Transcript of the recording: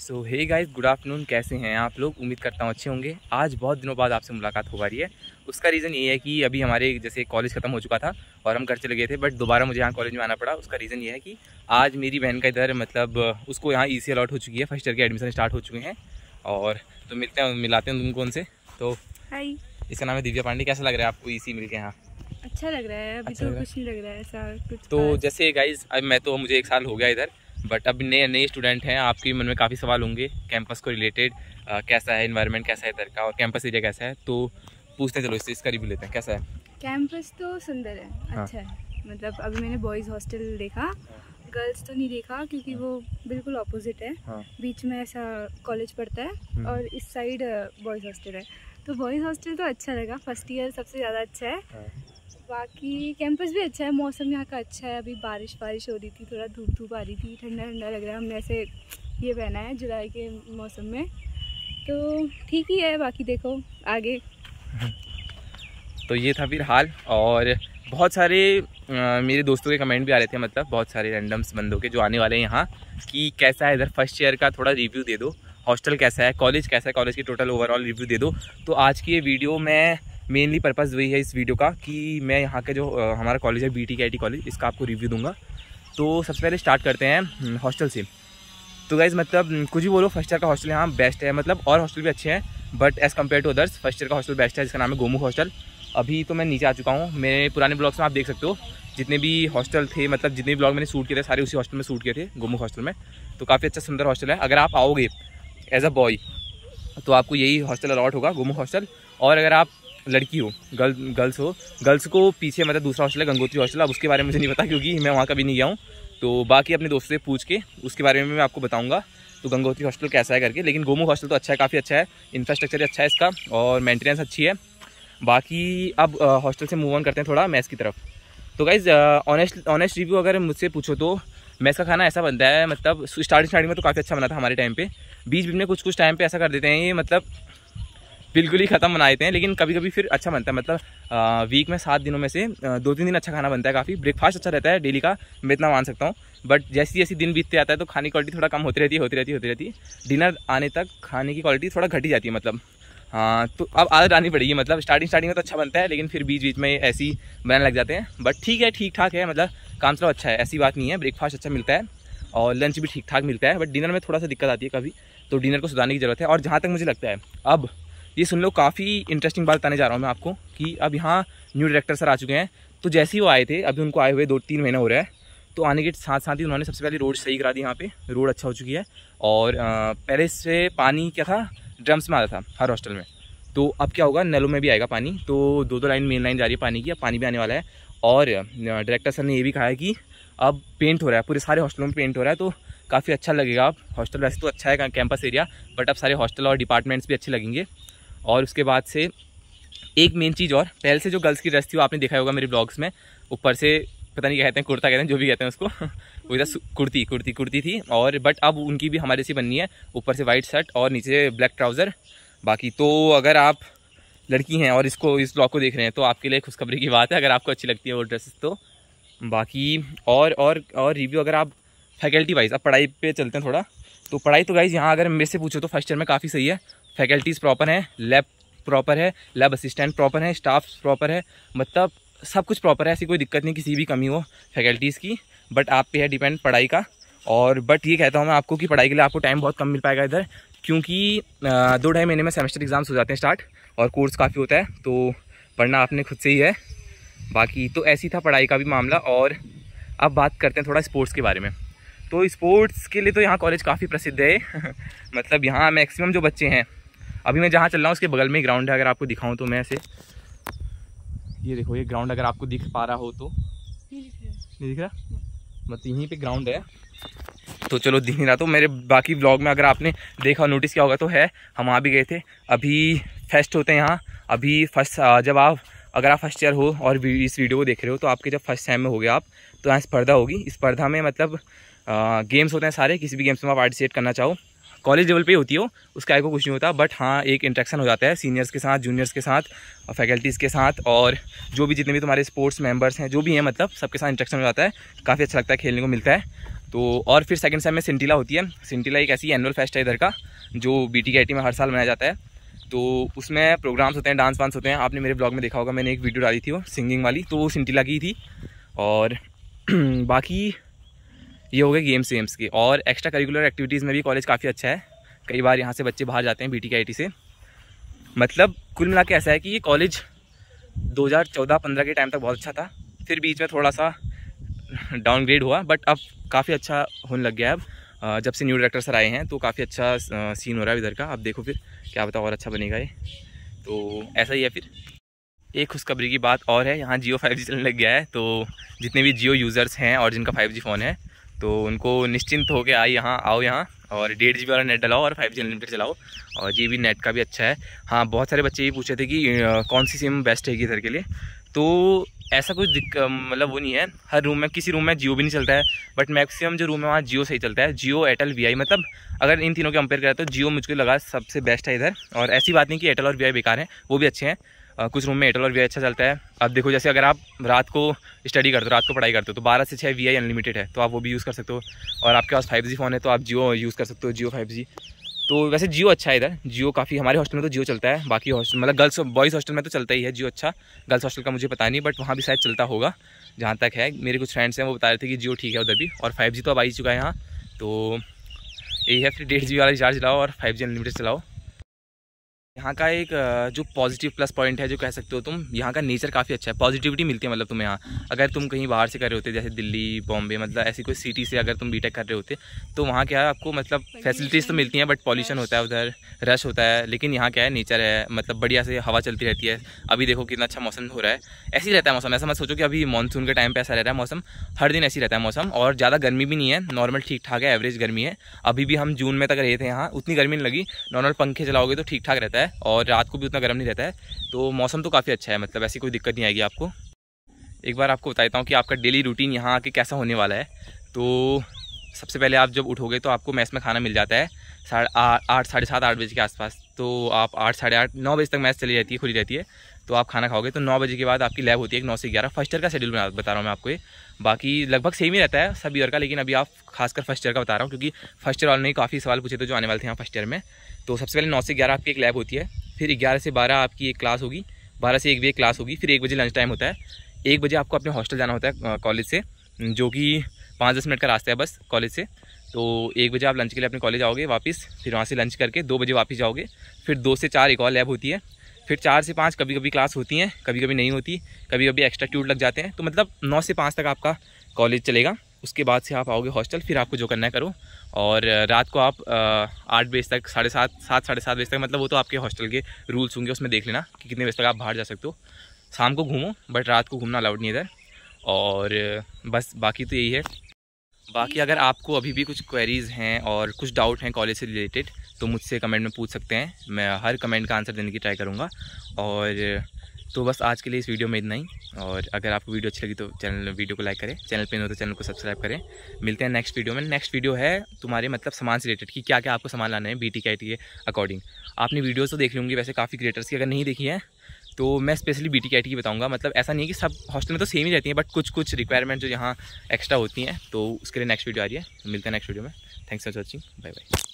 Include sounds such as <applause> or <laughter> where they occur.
सो hey guys good afternoon कैसे हैं आप लोग उम्मीद करता हूँ अच्छे होंगे आज बहुत दिनों बाद आपसे मुलाकात हो रही है उसका रीज़न ये है कि अभी हमारे जैसे कॉलेज ख़त्म हो चुका था और हम घर चले गए थे बट दोबारा मुझे यहाँ कॉलेज में आना पड़ा उसका रीज़न ये है कि आज मेरी बहन का इधर मतलब उसको यहाँ ई सी अलॉट हो चुकी है फर्स्ट ईयर के एडमिशन स्टार्ट हो चुके हैं और तो मिलते हैं मिलाते हैं तुमको उनसे तो हाई इसका नाम है दिव्या पांडे कैसा लग रहा है आपको ई सी मिल के यहाँ अच्छा लग रहा है अभी अच्छा तो कुछ नहीं लग रहा है ऐसा तो जैसे गाइज अब मैं तो मुझे एक साल हो गया इधर बट अब नए नए स्टूडेंट हैं आपके मन में काफ़ी सवाल होंगे कैंपस को रिलेटेड कैसा है इन्वायरमेंट कैसा है इधर का और कैंपस एरिया कैसा है तो पूछते हैं चलो इससे इसका रिव्यू लेते हैं कैसा है कैंपस तो सुंदर है हाँ। अच्छा है मतलब अभी मैंने बॉयज़ हॉस्टल देखा गर्ल्स हाँ। तो नहीं देखा क्योंकि हाँ। वो बिल्कुल अपोजिट है बीच में ऐसा कॉलेज पड़ता है हम्म। और इस साइड बॉयज़ हॉस्टल है तो बॉयज़ हॉस्टल तो अच्छा लगा फर्स्ट ईयर सबसे ज़्यादा अच्छा है बाकी कैंपस भी अच्छा है मौसम यहाँ का अच्छा है अभी बारिश बारिश हो रही थी थोड़ा धूप धूप आ रही थी ठंडा ठंडा लग रहा है हमने ऐसे ये पहना है जुलाई के मौसम में तो ठीक ही है बाकी देखो आगे <laughs> तो ये था फिर हाल और बहुत सारे आ, मेरे दोस्तों के कमेंट भी आ रहे थे मतलब बहुत सारे रैंडम्स बंदों के जो आने वाले हैं यहाँ कि कैसा है इधर फर्स्ट ईयर का थोड़ा रिव्यू दे दो हॉस्टल कैसा है कॉलेज कैसा है कॉलेज की टोटल ओवरऑल रिव्यू दे दो तो आज की ये वीडियो मैं मेनली पर्पज़ वही है इस वीडियो का कि मैं यहाँ का जो हमारा कॉलेज है बी टी कॉलेज इसका आपको रिव्यू दूंगा तो सबसे पहले स्टार्ट करते हैं हॉस्टल हम्म, से तो गाइज़ मतलब हम्म, कुछ भी बोलो फर्स्ट ईयर का हॉस्टल यहाँ बेस्ट है मतलब और हॉस्टल भी अच्छे हैं but as compare to others first year का हॉस्टल बेस्ट है जिसका नाम है गोमुख हॉस्टल अभी तो मैं नीचे आ चुका हूँ मेरे पुराने ब्लॉग्स में आप देख सकते हो जितने भी हॉस्टल थे मतलब जितने भी ब्लॉग मैंने शूट किए थे सारे उसी हॉस्टल में शूट किए थे गोमुख हॉस्टल में तो काफ़ी अच्छा सुंदर हॉस्टल है अगर आप आओगे एज अ बॉय तो आपको यही हॉस्टल अलॉट होगा गोमुख हॉस्टल और अगर आप लड़की हो गर्ल गर्ल्स हो गर्ल्स को पीछे मतलब दूसरा हॉस्टल है गंगोत्री हॉस्टल अब उसके बारे में मुझे नहीं पता क्योंकि मैं वहाँ कभी नहीं गया हूँ तो बाकी अपने दोस्त से पूछ के उसके बारे में मैं आपको बताऊँगा तो गंगोत्री हॉस्टल कैसा है करके लेकिन गोमुख हॉस्टल तो अच्छा है काफ़ी अच्छा है इंफ्रास्ट्रक्चर अच्छा है इसका और मेंटेनेंस अच्छी है बाकी अब हॉस्टल से मूव ऑन करते हैं थोड़ा मैथ्स की तरफ तो गाइज ऑनेस्ट ऑनेस्ट रिव्यू अगर मुझसे पूछो तो मैथ्स का खाना ऐसा बनता है मतलब स्टार्टिंग स्टार्टिंग में तो काफ़ी अच्छा बना था हमारे टाइम पे बीच बीच में कुछ कुछ टाइम पे ऐसा कर देते हैं ये मतलब बिल्कुल ही ख़त्म बना देते हैं लेकिन कभी कभी फिर अच्छा बनता है मतलब वीक में सात दिनों में से दो तीन दिन अच्छा खाना बनता है काफ़ी ब्रेकफास्ट अच्छा रहता है डेली का मैं इतना मान सकता हूँ बट जैसे जैसे दिन बीतते आता है तो खाने की क्वालिटी थोड़ा कम होती रहती है होती रहती होती रहती डिनर आने तक खाने की क्वालिटी थोड़ा घटी जाती है मतलब हाँ तो अब आदत आनी पड़ेगी मतलब स्टार्टिंग स्टार्टिंग में तो अच्छा बनता है लेकिन फिर बीच बीच में ऐसी बनाने लग जाते हैं बट ठीक है ठीक ठाक है मतलब काम चलो अच्छा है ऐसी बात नहीं है ब्रेकफास्ट अच्छा मिलता है और लंच भी ठीक ठाक मिलता है बट डिनर में थोड़ा सा दिक्कत आती है कभी तो डिनर को सुधारने की ज़रूरत है और जहाँ तक मुझे लगता है अब ये सुन लो काफ़ी इंटरेस्टिंग बात बताने जा रहा हूँ मैं आपको कि अब यहाँ न्यू डायरेक्टर सर आ चुके हैं तो जैसे ही वो आए थे अभी उनको आए हुए दो तीन महीना हो रहा है तो आने के साथ साथ ही उन्होंने सबसे पहले रोड सही करा दी यहाँ पे रोड अच्छा हो चुकी है और पहले से पानी क्या था ड्रम्स में आता था हर हॉस्टल में तो अब क्या होगा नलों में भी आएगा पानी तो दो दो लाइन मेन लाइन जा रही है पानी की अब पानी भी आने वाला है और डायरेक्टर सर ने ये भी कहा है कि अब पेंट हो रहा है पूरे सारे हॉस्टलों में पेंट हो रहा है तो काफ़ी अच्छा लगेगा अब हॉस्टल वैसे तो अच्छा है कैंपस एरिया बट अब सारे हॉस्टल और डिपार्टमेंट्स भी अच्छे लगेंगे और उसके बाद से एक मेन चीज़ और पहले से जो गर्ल्स की ड्रेस थी वो आपने देखा होगा मेरे ब्लॉग्स में ऊपर से पता नहीं कहते हैं कुर्ता कहते हैं जो भी कहते हैं उसको <laughs> वो इधर कुर्ती कुर्ती कुर्ती थी और बट अब उनकी भी हमारे से बननी है ऊपर से वाइट शर्ट और नीचे ब्लैक ट्राउज़र बाकी तो अगर आप लड़की हैं और इसको इस ब्लॉग को देख रहे हैं तो आपके लिए खुशखबरी की बात है अगर आपको अच्छी लगती है वो ड्रेसेस तो बाकी और और और रिव्यू अगर आप फैकल्टी वाइज अब पढ़ाई पे चलते हैं थोड़ा तो पढ़ाई तो गाइज़ यहाँ अगर मेरे से पूछो तो फर्स्ट ईयर में काफ़ी सही है फैकल्टीज़ प्रॉपर हैं लैब प्रॉपर है लैब असिस्टेंट प्रॉपर है स्टाफ प्रॉपर है मतलब सब कुछ प्रॉपर है ऐसी कोई दिक्कत नहीं किसी भी कमी हो फैकल्टीज़ की बट आप पे है डिपेंड पढ़ाई का और बट ये कहता हूँ मैं आपको कि पढ़ाई के लिए आपको टाइम बहुत कम मिल पाएगा इधर क्योंकि दो ढाई महीने में सेमेस्टर एग्ज़ाम्स हो जाते हैं स्टार्ट और कोर्स काफ़ी होता है तो पढ़ना आपने खुद से ही है बाकी तो ऐसी था पढ़ाई का भी मामला और अब बात करते हैं थोड़ा स्पोर्ट्स के बारे में तो स्पोर्ट्स के लिए तो यहाँ कॉलेज काफ़ी प्रसिद्ध है <laughs> मतलब यहाँ मैक्सिमम जो बच्चे हैं अभी मैं जहाँ चल रहा हूँ उसके बगल में ही ग्राउंड है अगर आपको दिखाऊँ तो मैं ऐसे ये देखो ये ग्राउंड अगर आपको दिख पा रहा हो तो नहीं दिख रहा मतलब यहीं पे ग्राउंड है तो चलो दिख नहीं रहा तो मेरे बाकी ब्लॉग में अगर आपने देखा नोटिस किया होगा तो है हम वहाँ भी गए थे अभी फेस्ट होते हैं यहाँ अभी फर्स्ट जब आप अगर आप फर्स्ट ईयर हो और इस वीडियो को देख रहे हो तो आपके जब फर्स्ट टाइम में हो गया आप तो यहाँ स्पर्धा होगी स्पर्धा में मतलब गेम्स होते हैं सारे किसी भी गेम्स में आप पार्टिसिपेट करना चाहो कॉलेज लेवल पे होती हो उसका आई को कुछ नहीं होता बट हाँ एक इंट्रैक्शन हो जाता है सीनियर्स के साथ जूनियर्स के साथ फैकल्टीज़ के साथ और जो भी जितने भी तुम्हारे स्पोर्ट्स मेम्बर्स हैं जो भी हैं मतलब सबके साथ इंट्रैक्शन हो जाता है काफ़ी अच्छा लगता है खेलने को मिलता है तो और फिर सेकेंड सेम में सिंटिला होती है सिंटिला एक ऐसी एनुअल फेस्ट है इधर का जो बी टी के में हर साल मनाया जाता है तो उसमें प्रोग्राम्स होते हैं डांस वांस होते हैं आपने मेरे ब्लॉग में देखा होगा मैंने एक वीडियो डाली थी वो सिंगिंग वाली तो वो सिंटिला की थी और <clears throat> बाकी ये हो गए गेम्स वेम्स की और एक्स्ट्रा करिकुलर एक्टिविटीज़ में भी कॉलेज काफ़ी अच्छा है कई बार यहाँ से बच्चे बाहर जाते हैं बी टी से मतलब कुल मिला के ऐसा है कि ये कॉलेज 2014-15 के टाइम तक बहुत अच्छा था फिर बीच में थोड़ा सा डाउनग्रेड हुआ बट अब काफ़ी अच्छा होने लग गया है अब जब से न्यू डायरेक्टर सर आए हैं तो काफ़ी अच्छा सीन हो रहा है इधर का अब देखो फिर क्या बताओ और अच्छा बनेगा ये तो ऐसा ही है फिर एक खुशखबरी की बात और है यहाँ जियो फाइव जी चलने लग गया है तो जितने भी जियो यूज़र्स हैं और जिनका फाइव जी फ़ोन है तो उनको निश्चिंत हो के आई यहाँ आओ यहाँ और डेढ़ जी वाला नेट डलाओ और फाइव जी अनलिमिटेड चलाओ और ये भी नेट का भी अच्छा है हाँ बहुत सारे बच्चे ये पूछ रहे थे कि कौन सी सिम बेस्ट है इधर के लिए तो ऐसा कुछ मतलब वो नहीं है हर रूम में किसी रूम में जियो भी नहीं चलता है बट मैक्सिमम जो रूम है वहाँ जियो सही चलता है जियो एयरटेल वी मतलब अगर इन तीनों के कंपेयर करें तो जियो मुझको लगा सबसे बेस्ट है इधर और ऐसी बात नहीं कि एयरटेल और वी बेकार हैं वो भी अच्छे हैं कुछ रूम में एयरटेल और वी अच्छा चलता है अब देखो जैसे अगर आप रात को स्टडी करते हो रात को पढ़ाई करते हो तो बारह से छः वी अनलिमिटेड है तो आप वो भी यूज़ कर सकते हो और आपके पास फाइव फ़ोन है तो आप जियो यूज़ कर सकते हो जियो फाइव तो वैसे जियो अच्छा है इधर जियो काफ़ी हमारे हॉस्टल में तो जियो चलता है बाकी हॉस्टल मतलब गर्ल्स बॉयज़ हॉस्टल में तो चलता ही है जियो अच्छा गर्ल्स हॉस्टल का मुझे पता नहीं बट वहाँ भी शायद चलता होगा जहाँ तक है मेरे कुछ फ्रेंड्स हैं वो बता रहे थे कि जियो ठीक है उधर भी और फाइव तो अब आ ही चुका है यहाँ तो यही है फिर डेढ़ जी वाला रिचार्ज लाओ और फाइव जी अनलिमिटेड चलाओ यहाँ का एक जो पॉजिटिव प्लस पॉइंट है जो कह सकते हो तुम यहाँ का नेचर काफ़ी अच्छा है पॉजिटिविटी मिलती है मतलब तुम्हें यहाँ अगर तुम कहीं बाहर से कर रहे होते जैसे दिल्ली बॉम्बे मतलब ऐसी कोई सिटी से अगर तुम बीटेक कर रहे होते तो वहाँ क्या है आपको मतलब फैसिलिटीज़ तो मिलती हैं बट पॉल्यूशन होता है उधर रश होता है लेकिन यहाँ क्या है नेचर है मतलब बढ़िया से हवा चलती रहती है अभी देखो कितना अच्छा मौसम हो रहा है ऐसे ही रहता है मौसम ऐसा मत सोचो कि अभी मानसून के टाइम पर ऐसा रह रहा है मौसम हर दिन ऐसी रहता है मौसम और ज़्यादा गर्मी भी नहीं है नॉर्मल ठीक ठाक है एवरेज गर्मी है अभी भी हम जून में तक रहे थे यहाँ उतनी गर्मी नहीं लगी नॉर्मल पंखे चलाओगे तो ठीक ठाक रहता है और रात को भी उतना गर्म नहीं रहता है तो मौसम तो काफ़ी अच्छा है मतलब ऐसी कोई दिक्कत नहीं आएगी आपको एक बार आपको बता देता हूँ कि आपका डेली रूटीन यहाँ आके कैसा होने वाला है तो सबसे पहले आप जब उठोगे तो आपको मैच में खाना मिल जाता है साढ़े आठ साढ़े सात आठ बजे के आसपास तो आप आठ साढ़े आठ नौ बजे तक मैच चली जाती है खुली रहती है तो आप खाना खाओगे तो नौ बजे के बाद आपकी लैब होती है एक नौ से ग्यारह फर्स्ट ईयर का शेड्यूल बना बता रहा हूँ मैं आपको ये बाकी लगभग सेम ही रहता है सब ईयर का लेकिन अभी आप खासकर फर्स्ट ईयर का बता रहा हूँ क्योंकि फर्स्ट ईयर वाले ने काफ़ी सवाल पूछे थे तो जो आने वाले थे यहाँ फर्स्ट ईयर में तो सबसे पहले नौ से ग्यारह आपकी एक लैब होती है फिर ग्यारह से बारह आपकी एक क्लास होगी बारह से एक बजे क्लास होगी फिर एक बजे लंच टाइम होता है एक बजे आपको अपने हॉस्टल जाना होता है कॉलेज से जो कि पाँच दस मिनट का रास्ता है बस कॉलेज से तो एक बजे आप लंच के लिए अपने कॉलेज आओगे वापस फिर वहाँ से लंच करके दो बजे वापस जाओगे फिर दो से चार एक और लैब होती है फिर चार से पाँच कभी कभी क्लास होती हैं कभी कभी नहीं होती कभी कभी एक्स्ट्रा ट्यूट लग जाते हैं तो मतलब नौ से पाँच तक आपका कॉलेज चलेगा उसके बाद से आप आओगे हॉस्टल फिर आपको जो करना है करो और रात को आप आठ बजे तक साढ़े सात सात साढ़े सात बजे तक मतलब वो तो आपके हॉस्टल के रूल्स होंगे उसमें देख लेना कि कितने बजे तक आप बाहर जा सकते हो शाम को घूमो बट रात को घूमना अलाउड नहीं इधर और बस बाकी तो यही है बाकी अगर आपको अभी भी कुछ क्वेरीज़ हैं और कुछ डाउट हैं कॉलेज से रिलेटेड तो मुझसे कमेंट में पूछ सकते हैं मैं हर कमेंट का आंसर देने की ट्राई करूँगा और तो बस आज के लिए इस वीडियो में इतना ही और अगर आपको वीडियो अच्छी लगी तो चैनल वीडियो को लाइक करें चैनल पे नहीं हो तो चैनल को सब्सक्राइब करें मिलते हैं नेक्स्ट वीडियो में नेक्स्ट वीडियो है तुम्हारे मतलब सामान से रिलेटेड कि क्या क्या आपको सामान लाना है बी टी के अकॉर्डिंग आपने वीडियोज़ तो देख लूँगी वैसे काफ़ी क्रिएटर्स की अगर नहीं देखी है तो मैं स्पेशली बी टी की बताऊँगा मतलब ऐसा नहीं है कि सब हॉस्टल में तो सेम ही रहती हैं बट कुछ कुछ रिक्वायरमेंट जो यहाँ एक्स्ट्रा होती हैं तो उसके लिए नेक्स्ट वीडियो आ रही है मिलते हैं नेक्स्ट वीडियो में thanks for watching bye bye